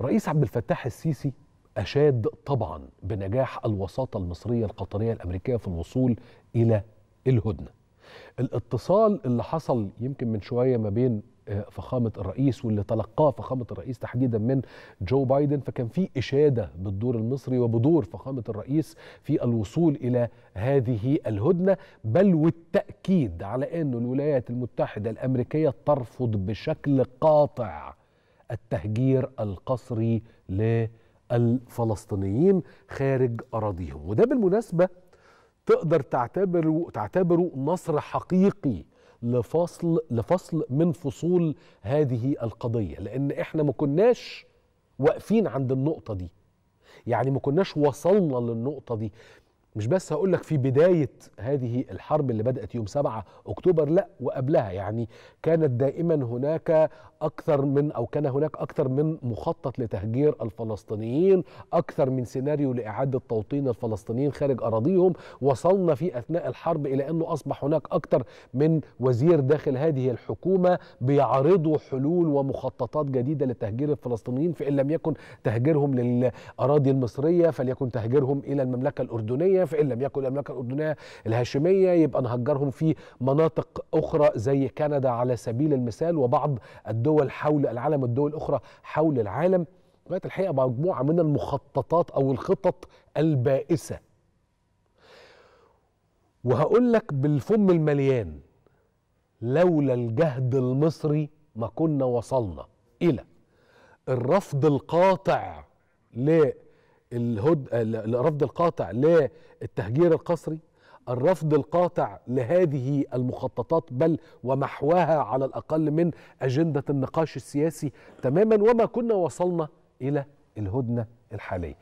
الرئيس عبد الفتاح السيسي أشاد طبعا بنجاح الوساطة المصرية القطرية الأمريكية في الوصول إلى الهدنة الاتصال اللي حصل يمكن من شوية ما بين آه، فخامة الرئيس واللي تلقاه فخامة الرئيس تحديدا من جو بايدن فكان في إشادة بالدور المصري وبدور فخامة الرئيس في الوصول إلى هذه الهدنة بل والتأكيد على أن الولايات المتحدة الأمريكية ترفض بشكل قاطع التهجير القسري للفلسطينيين خارج أراضيهم وده بالمناسبة تقدر تعتبره تعتبره نصر حقيقي لفصل لفصل من فصول هذه القضية لأن إحنا ما كناش واقفين عند النقطة دي يعني ما كناش وصلنا للنقطة دي مش بس هقول لك في بداية هذه الحرب اللي بدأت يوم 7 أكتوبر لا وقبلها يعني كانت دائما هناك أكثر من أو كان هناك أكثر من مخطط لتهجير الفلسطينيين أكثر من سيناريو لإعادة توطين الفلسطينيين خارج أراضيهم وصلنا في أثناء الحرب إلى أنه أصبح هناك أكثر من وزير داخل هذه الحكومة بيعرضوا حلول ومخططات جديدة لتهجير الفلسطينيين فإن لم يكن تهجيرهم للأراضي المصرية فليكن تهجيرهم إلى المملكة الأردنية الأردنية فإن لم يكن المملكة الأردنية الهاشمية يبقى نهجرهم في مناطق أخرى زي كندا على سبيل المثال وبعض الدول حول العالم الدول الأخرى حول العالم لغاية الحقيقة مجموعة من المخططات أو الخطط البائسة وهقول لك بالفم المليان لولا الجهد المصري ما كنا وصلنا إلى الرفض القاطع ل الهد الرفض القاطع للتهجير القسري الرفض القاطع لهذه المخططات بل ومحواها على الأقل من أجندة النقاش السياسي تماما وما كنا وصلنا إلى الهدنة الحالية